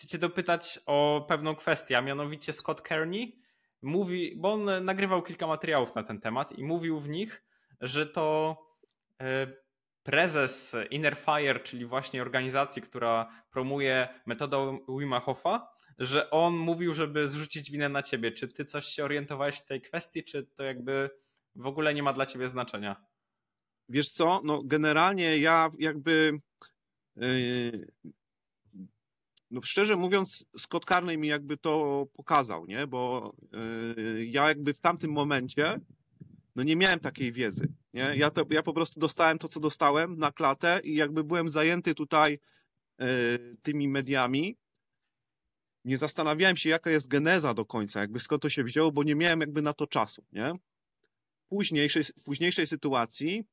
chcecie dopytać o pewną kwestię, a mianowicie Scott Kearney mówi, bo on nagrywał kilka materiałów na ten temat i mówił w nich, że to e, prezes Inner Fire, czyli właśnie organizacji, która promuje metodę Wima Hofa, że on mówił, żeby zrzucić winę na ciebie. Czy ty coś się orientowałeś w tej kwestii, czy to jakby w ogóle nie ma dla ciebie znaczenia? Wiesz co, no generalnie ja jakby e, no szczerze mówiąc, Scott Carney mi jakby to pokazał, nie? Bo yy, ja jakby w tamtym momencie no nie miałem takiej wiedzy, nie? Ja, to, ja po prostu dostałem to, co dostałem na klatę i jakby byłem zajęty tutaj yy, tymi mediami, nie zastanawiałem się, jaka jest geneza do końca, jakby skąd to się wzięło, bo nie miałem jakby na to czasu, nie? późniejszej, w późniejszej sytuacji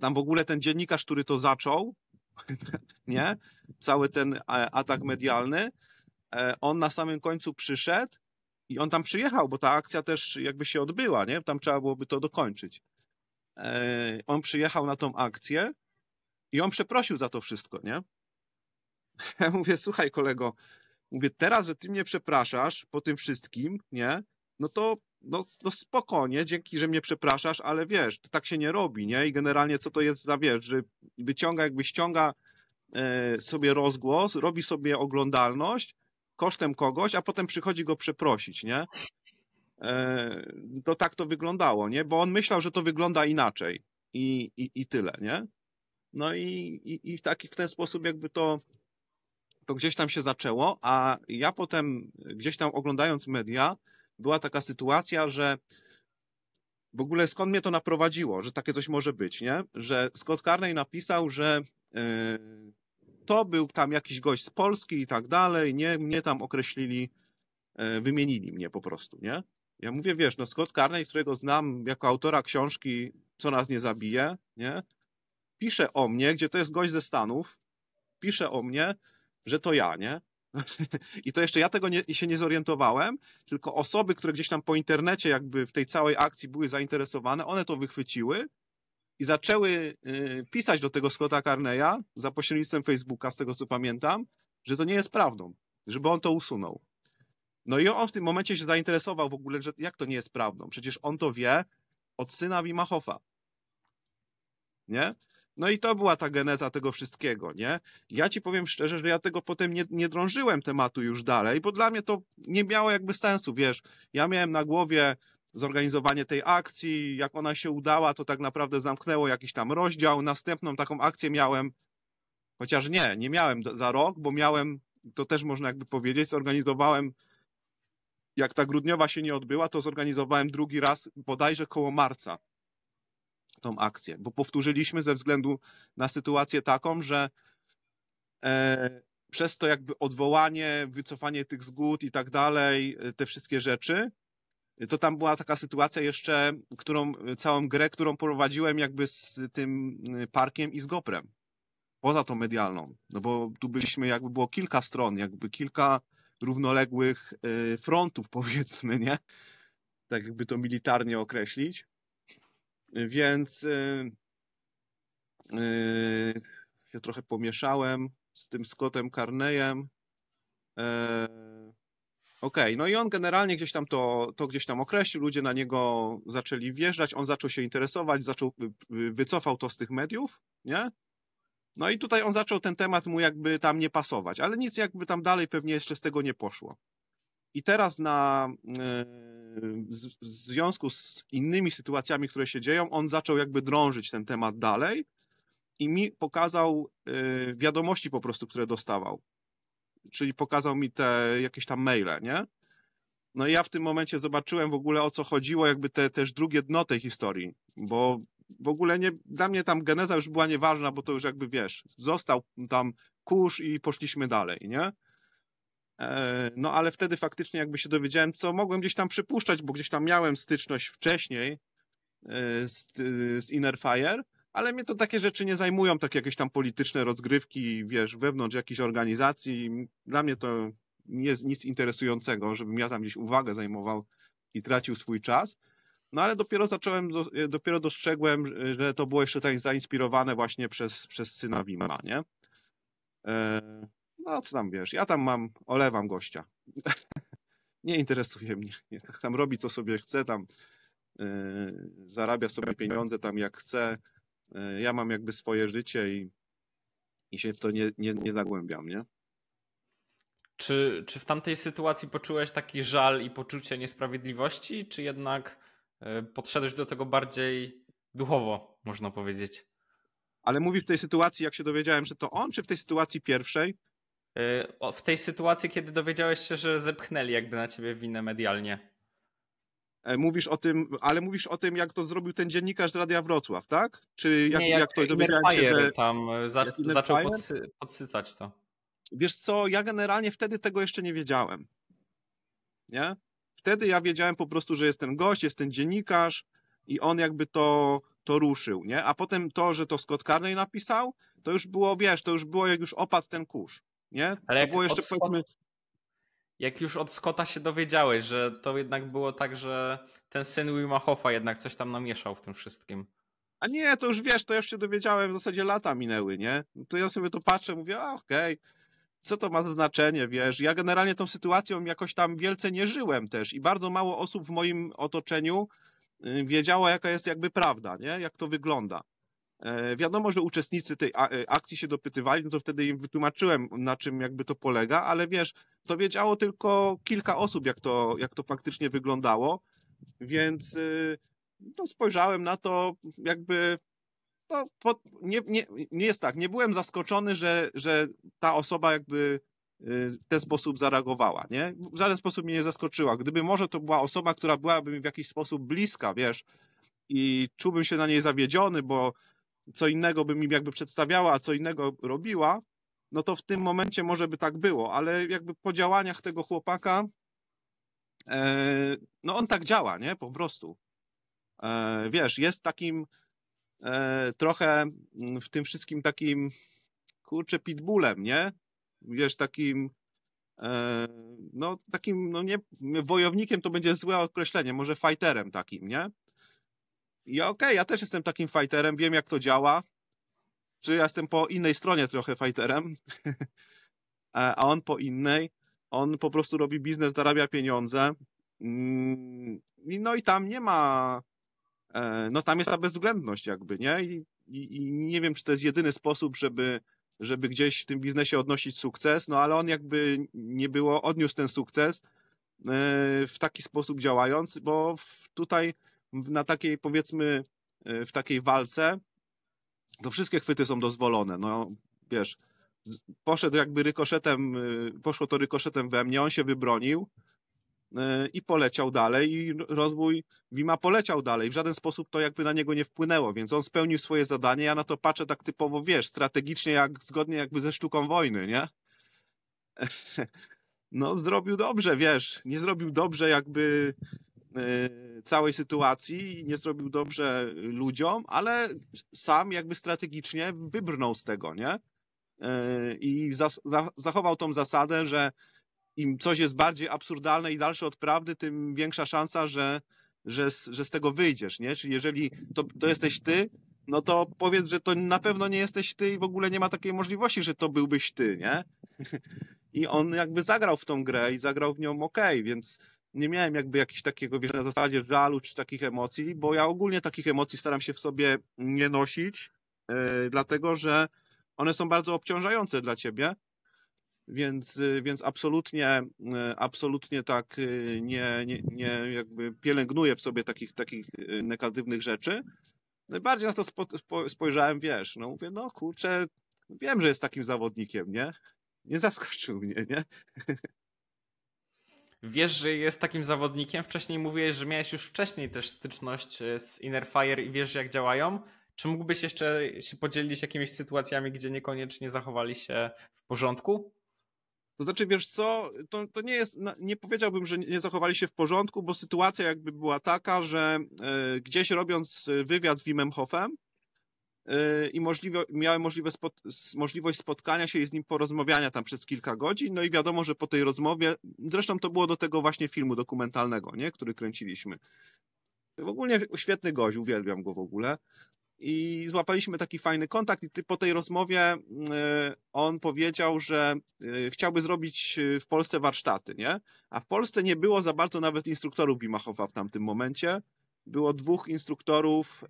tam w ogóle ten dziennikarz, który to zaczął, nie? Cały ten e, atak medialny. E, on na samym końcu przyszedł i on tam przyjechał, bo ta akcja też jakby się odbyła, nie? Tam trzeba byłoby to dokończyć. E, on przyjechał na tą akcję i on przeprosił za to wszystko, nie? Ja mówię, słuchaj kolego, mówię, teraz, że ty mnie przepraszasz po tym wszystkim, nie? No to no, no spokojnie, dzięki, że mnie przepraszasz, ale wiesz, to tak się nie robi, nie? I generalnie co to jest za, wiesz, że wyciąga jakby ściąga e, sobie rozgłos, robi sobie oglądalność kosztem kogoś, a potem przychodzi go przeprosić, nie? E, to tak to wyglądało, nie? Bo on myślał, że to wygląda inaczej i, i, i tyle, nie? No i, i, i taki, w ten sposób jakby to, to gdzieś tam się zaczęło, a ja potem gdzieś tam oglądając media, była taka sytuacja, że w ogóle skąd mnie to naprowadziło, że takie coś może być, nie? Że Scott Carney napisał, że e, to był tam jakiś gość z Polski i tak dalej, nie? Mnie tam określili, e, wymienili mnie po prostu, nie? Ja mówię, wiesz, no Scott Carney, którego znam jako autora książki Co nas nie zabije, nie? Pisze o mnie, gdzie to jest gość ze Stanów, pisze o mnie, że to ja, nie? I to jeszcze ja tego nie, się nie zorientowałem, tylko osoby, które gdzieś tam po internecie jakby w tej całej akcji były zainteresowane, one to wychwyciły i zaczęły y, pisać do tego Scotta Carneya za pośrednictwem Facebooka, z tego co pamiętam, że to nie jest prawdą, żeby on to usunął. No i on w tym momencie się zainteresował w ogóle, że jak to nie jest prawdą? Przecież on to wie od syna Wimachoffa. Nie? No i to była ta geneza tego wszystkiego, nie? Ja ci powiem szczerze, że ja tego potem nie, nie drążyłem tematu już dalej, bo dla mnie to nie miało jakby sensu, wiesz. Ja miałem na głowie zorganizowanie tej akcji, jak ona się udała, to tak naprawdę zamknęło jakiś tam rozdział. Następną taką akcję miałem, chociaż nie, nie miałem za rok, bo miałem, to też można jakby powiedzieć, zorganizowałem jak ta grudniowa się nie odbyła, to zorganizowałem drugi raz bodajże koło marca tą akcję, bo powtórzyliśmy ze względu na sytuację taką, że e, przez to jakby odwołanie, wycofanie tych zgód i tak dalej, e, te wszystkie rzeczy, e, to tam była taka sytuacja jeszcze, którą, e, całą grę, którą prowadziłem jakby z tym parkiem i z Goprem. Poza tą medialną. No bo tu byliśmy, jakby było kilka stron, jakby kilka równoległych frontów, powiedzmy, nie? Tak jakby to militarnie określić. Więc y, y, ja trochę pomieszałem z tym Scottem Carneyem. E, okej, okay. no i on generalnie gdzieś tam to, to gdzieś tam określił, ludzie na niego zaczęli wjeżdżać, on zaczął się interesować, zaczął, wycofał to z tych mediów, nie? No i tutaj on zaczął ten temat mu jakby tam nie pasować, ale nic jakby tam dalej pewnie jeszcze z tego nie poszło. I teraz na, e, w związku z innymi sytuacjami, które się dzieją, on zaczął jakby drążyć ten temat dalej i mi pokazał e, wiadomości po prostu, które dostawał. Czyli pokazał mi te jakieś tam maile, nie? No i ja w tym momencie zobaczyłem w ogóle o co chodziło, jakby te też drugie dno tej historii, bo w ogóle nie, dla mnie tam geneza już była nieważna, bo to już jakby wiesz, został tam kurz i poszliśmy dalej, nie? E, no ale wtedy faktycznie jakby się dowiedziałem, co mogłem gdzieś tam przypuszczać, bo gdzieś tam miałem styczność wcześniej e, z, z Inner Fire, ale mnie to takie rzeczy nie zajmują, takie jakieś tam polityczne rozgrywki, wiesz, wewnątrz jakiejś organizacji. Dla mnie to nie jest nic interesującego, żebym ja tam gdzieś uwagę zajmował i tracił swój czas. No ale dopiero zacząłem, e, dopiero dostrzegłem, że to było jeszcze tak zainspirowane właśnie przez, przez syna Wima, nie? no co tam wiesz, ja tam mam, olewam gościa. nie interesuje mnie. Tak tam robi, co sobie chce, tam yy, zarabia sobie pieniądze tam jak chce. Yy, ja mam jakby swoje życie i, i się w to nie, nie, nie zagłębiam, nie? Czy, czy w tamtej sytuacji poczułeś taki żal i poczucie niesprawiedliwości, czy jednak yy, podszedłeś do tego bardziej duchowo, można powiedzieć? Ale mówi w tej sytuacji, jak się dowiedziałem, że to on, czy w tej sytuacji pierwszej? Y, w tej sytuacji, kiedy dowiedziałeś się, że zepchnęli jakby na ciebie winę medialnie. E, mówisz o tym, ale mówisz o tym, jak to zrobił ten dziennikarz Radia Wrocław, tak? Czy jak, Nie, jak, jak to dowiedziałem się, że... tam e, zac, zaczął podsy, podsycać to. Wiesz co, ja generalnie wtedy tego jeszcze nie wiedziałem. Nie? Wtedy ja wiedziałem po prostu, że jest ten gość, jest ten dziennikarz i on jakby to, to ruszył, nie? A potem to, że to Scott Carney napisał, to już było, wiesz, to już było, jak już opadł ten kurz. Nie? Ale jak, było jeszcze Scott... powiedzmy... jak już od Scotta się dowiedziałeś, że to jednak było tak, że ten syn Wima Hoffa jednak coś tam namieszał w tym wszystkim. A nie, to już wiesz, to już się dowiedziałem, w zasadzie lata minęły, nie? No to ja sobie to patrzę, mówię, a okej, okay, co to ma za znaczenie, wiesz? Ja generalnie tą sytuacją jakoś tam wielce nie żyłem też i bardzo mało osób w moim otoczeniu y, wiedziało, jaka jest jakby prawda, nie? Jak to wygląda. E, wiadomo, że uczestnicy tej e, akcji się dopytywali, no to wtedy im wytłumaczyłem, na czym jakby to polega, ale wiesz, to wiedziało tylko kilka osób, jak to, jak to faktycznie wyglądało, więc y, no, spojrzałem na to jakby to no, nie, nie, nie jest tak, nie byłem zaskoczony, że, że ta osoba jakby y, w ten sposób zareagowała, nie? W żaden sposób mnie nie zaskoczyła. Gdyby może to była osoba, która byłaby mi w jakiś sposób bliska, wiesz, i czułbym się na niej zawiedziony, bo co innego by mi jakby przedstawiała, a co innego robiła, no to w tym momencie może by tak było, ale jakby po działaniach tego chłopaka, e, no on tak działa, nie? Po prostu. E, wiesz, jest takim e, trochę w tym wszystkim takim, kurczę, pitbullem, nie? Wiesz, takim e, no takim, no nie, wojownikiem to będzie złe określenie, może fighterem takim, nie? ja okej, okay, ja też jestem takim fighterem, wiem jak to działa, czy ja jestem po innej stronie trochę fighterem, e, a on po innej, on po prostu robi biznes, zarabia pieniądze, mm, no i tam nie ma, e, no tam jest ta bezwzględność jakby, nie? I, i, i nie wiem, czy to jest jedyny sposób, żeby żeby gdzieś w tym biznesie odnosić sukces, no ale on jakby nie było, odniósł ten sukces e, w taki sposób działając, bo tutaj na takiej powiedzmy e, w takiej walce to wszystkie chwyty są dozwolone. No wiesz, poszedł jakby rykoszetem, e, poszło to rykoszetem we mnie, on się wybronił e, i poleciał dalej i rozwój Wima poleciał dalej. W żaden sposób to jakby na niego nie wpłynęło, więc on spełnił swoje zadanie. Ja na to patrzę tak typowo, wiesz, strategicznie, jak zgodnie jakby ze sztuką wojny, nie? No zrobił dobrze, wiesz, nie zrobił dobrze jakby Y, całej sytuacji i nie zrobił dobrze ludziom, ale sam jakby strategicznie wybrnął z tego, nie? Y, I zachował tą zasadę, że im coś jest bardziej absurdalne i dalsze od prawdy, tym większa szansa, że, że, z, że z tego wyjdziesz, nie? Czyli jeżeli to, to jesteś ty, no to powiedz, że to na pewno nie jesteś ty i w ogóle nie ma takiej możliwości, że to byłbyś ty, nie? I on jakby zagrał w tą grę i zagrał w nią ok, więc nie miałem jakby jakiegoś takiego, wiesz, na zasadzie żalu czy takich emocji, bo ja ogólnie takich emocji staram się w sobie nie nosić, yy, dlatego że one są bardzo obciążające dla ciebie, więc, e, więc absolutnie, e, absolutnie tak nie, nie, nie jakby pielęgnuję w sobie takich, takich negatywnych rzeczy. Bardziej na to spo, spo, spojrzałem, wiesz, no mówię, no kurczę, wiem, że jest takim zawodnikiem, nie? Nie zaskoczył mnie, nie? wiesz, że jest takim zawodnikiem. Wcześniej mówiłeś, że miałeś już wcześniej też styczność e, z Inner Fire i wiesz, jak działają. Czy mógłbyś jeszcze się podzielić jakimiś sytuacjami, gdzie niekoniecznie zachowali się w porządku? To znaczy, wiesz co, to, to nie jest, nie powiedziałbym, że nie zachowali się w porządku, bo sytuacja jakby była taka, że y, gdzieś robiąc e, wywiad z Wimem Hofem, Y, i możliwe, miałem możliwe możliwość spotkania się i z nim porozmawiania tam przez kilka godzin. No i wiadomo, że po tej rozmowie, zresztą to było do tego właśnie filmu dokumentalnego, nie? który kręciliśmy. W ogóle świetny gość, uwielbiam go w ogóle. I złapaliśmy taki fajny kontakt, i po tej rozmowie y, on powiedział, że y, chciałby zrobić w Polsce warsztaty, nie? A w Polsce nie było za bardzo nawet instruktorów Bimachowa w tamtym momencie. Było dwóch instruktorów,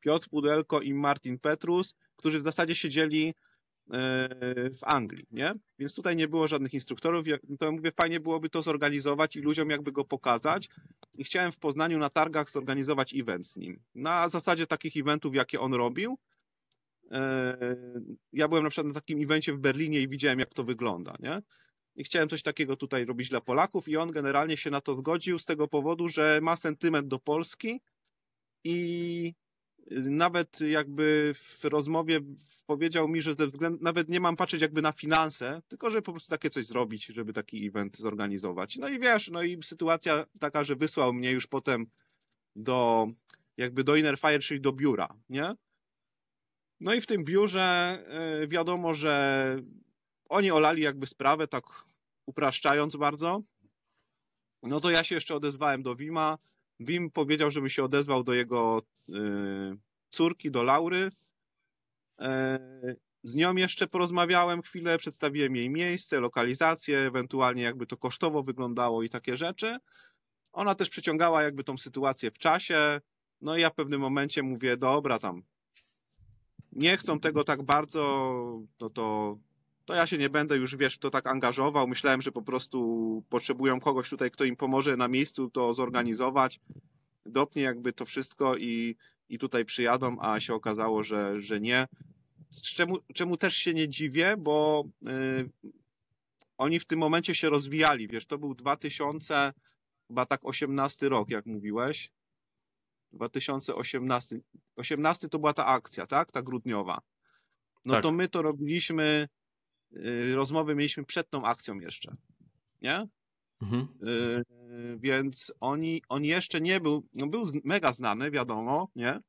Piotr Pudelko i Martin Petrus, którzy w zasadzie siedzieli e, w Anglii, nie? Więc tutaj nie było żadnych instruktorów. No to Ja, mówię, fajnie byłoby to zorganizować i ludziom jakby go pokazać. I chciałem w Poznaniu na targach zorganizować event z nim. Na zasadzie takich eventów, jakie on robił. E, ja byłem na przykład na takim evencie w Berlinie i widziałem, jak to wygląda, nie? I chciałem coś takiego tutaj robić dla Polaków i on generalnie się na to zgodził z tego powodu, że ma sentyment do Polski i nawet jakby w rozmowie powiedział mi, że ze względu, nawet nie mam patrzeć jakby na finanse, tylko żeby po prostu takie coś zrobić, żeby taki event zorganizować. No i wiesz, no i sytuacja taka, że wysłał mnie już potem do jakby do inner fire, czyli do biura, nie? No i w tym biurze y, wiadomo, że oni olali jakby sprawę, tak upraszczając bardzo. No to ja się jeszcze odezwałem do Wima. Wim powiedział, żeby się odezwał do jego Y, córki, do Laury. Y, z nią jeszcze porozmawiałem chwilę, przedstawiłem jej miejsce, lokalizację, ewentualnie jakby to kosztowo wyglądało i takie rzeczy. Ona też przyciągała jakby tą sytuację w czasie. No i ja w pewnym momencie mówię, dobra, tam nie chcą tego tak bardzo, no to, to ja się nie będę już, wiesz, to tak angażował. Myślałem, że po prostu potrzebują kogoś tutaj, kto im pomoże na miejscu to zorganizować dopnie jakby to wszystko i, i tutaj przyjadą, a się okazało, że, że nie. Czemu, czemu też się nie dziwię, bo y, oni w tym momencie się rozwijali, wiesz, to był 2000, chyba tak 18 rok, jak mówiłeś. 2018. 18 to była ta akcja, tak? Ta grudniowa. No tak. to my to robiliśmy, y, rozmowy mieliśmy przed tą akcją jeszcze. Nie? Mhm. Y, więc oni, on jeszcze nie był, no był mega znany, wiadomo, nie?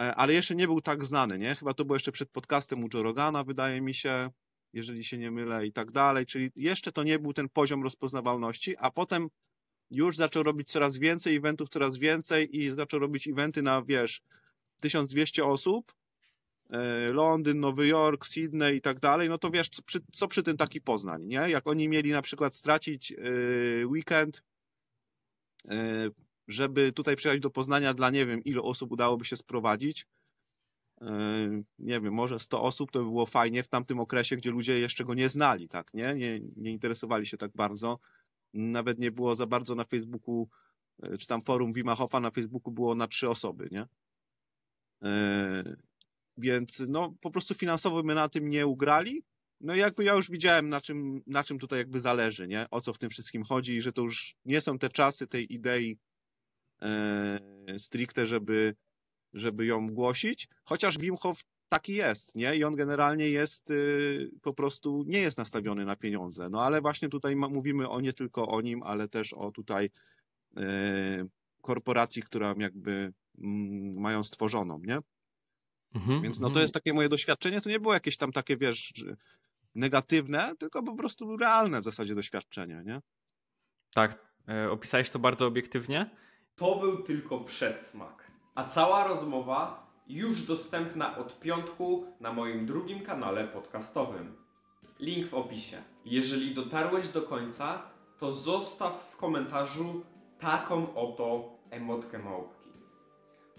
E, ale jeszcze nie był tak znany, nie? Chyba to było jeszcze przed podcastem u Rogana wydaje mi się, jeżeli się nie mylę i tak dalej, czyli jeszcze to nie był ten poziom rozpoznawalności, a potem już zaczął robić coraz więcej eventów, coraz więcej i zaczął robić eventy na, wiesz, 1200 osób, E, Londyn, Nowy Jork, Sydney i tak dalej, no to wiesz, co przy, co przy, tym taki Poznań, nie? Jak oni mieli na przykład stracić e, weekend, e, żeby tutaj przyjechać do Poznania dla nie wiem, ile osób udałoby się sprowadzić, nie wiem, może 100 osób, to by było fajnie w tamtym okresie, gdzie ludzie jeszcze go nie znali, tak, nie? Nie, nie interesowali się tak bardzo. Nawet nie było za bardzo na Facebooku, czy tam forum Wimachofa na Facebooku było na trzy osoby, nie? Więc no, po prostu finansowo my na tym nie ugrali. No i jakby ja już widziałem, na czym, na czym tutaj jakby zależy, nie? O co w tym wszystkim chodzi i że to już nie są te czasy tej idei e, stricte, żeby, żeby ją głosić. Chociaż Wim Hof taki jest, nie? I on generalnie jest y, po prostu nie jest nastawiony na pieniądze. No ale właśnie tutaj ma, mówimy o nie tylko o nim, ale też o tutaj y, korporacji, która jakby mm, mają stworzoną, nie? Mhm, Więc no to mhm. jest takie moje doświadczenie, to nie było jakieś tam takie, wiesz, negatywne, tylko po prostu realne w zasadzie doświadczenie, nie? Tak, e, opisałeś to bardzo obiektywnie. To był tylko przedsmak, a cała rozmowa już dostępna od piątku na moim drugim kanale podcastowym. Link w opisie. Jeżeli dotarłeś do końca, to zostaw w komentarzu taką oto emotkę małpy.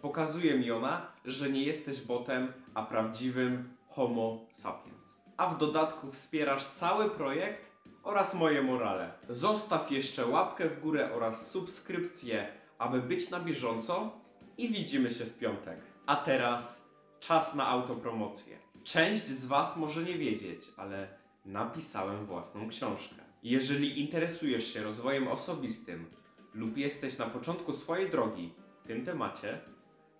Pokazuje mi ona, że nie jesteś botem, a prawdziwym Homo sapiens. A w dodatku wspierasz cały projekt oraz moje morale. Zostaw jeszcze łapkę w górę oraz subskrypcję, aby być na bieżąco i widzimy się w piątek. A teraz czas na autopromocję. Część z Was może nie wiedzieć, ale napisałem własną książkę. Jeżeli interesujesz się rozwojem osobistym lub jesteś na początku swojej drogi w tym temacie,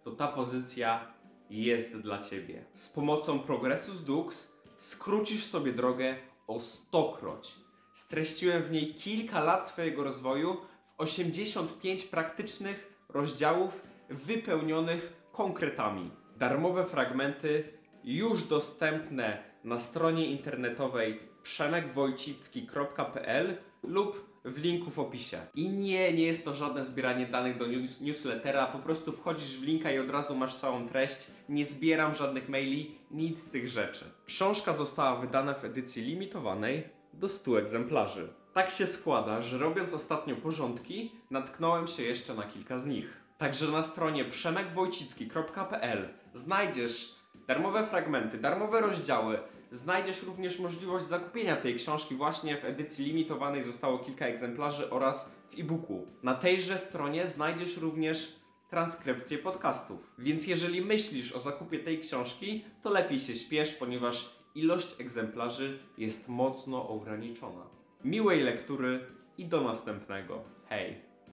to ta pozycja jest dla Ciebie. Z pomocą Progressus Dux skrócisz sobie drogę o stokroć. Streściłem w niej kilka lat swojego rozwoju w 85 praktycznych rozdziałów wypełnionych konkretami. Darmowe fragmenty już dostępne na stronie internetowej przemekwojcicki.pl lub w linku w opisie. I nie, nie jest to żadne zbieranie danych do news newslettera, po prostu wchodzisz w linka i od razu masz całą treść. Nie zbieram żadnych maili, nic z tych rzeczy. Książka została wydana w edycji limitowanej do 100 egzemplarzy. Tak się składa, że robiąc ostatnio porządki, natknąłem się jeszcze na kilka z nich. Także na stronie przemekwojcicki.pl znajdziesz darmowe fragmenty, darmowe rozdziały, Znajdziesz również możliwość zakupienia tej książki właśnie w edycji limitowanej zostało kilka egzemplarzy oraz w e-booku. Na tejże stronie znajdziesz również transkrypcję podcastów. Więc jeżeli myślisz o zakupie tej książki, to lepiej się śpiesz, ponieważ ilość egzemplarzy jest mocno ograniczona. Miłej lektury i do następnego. Hej!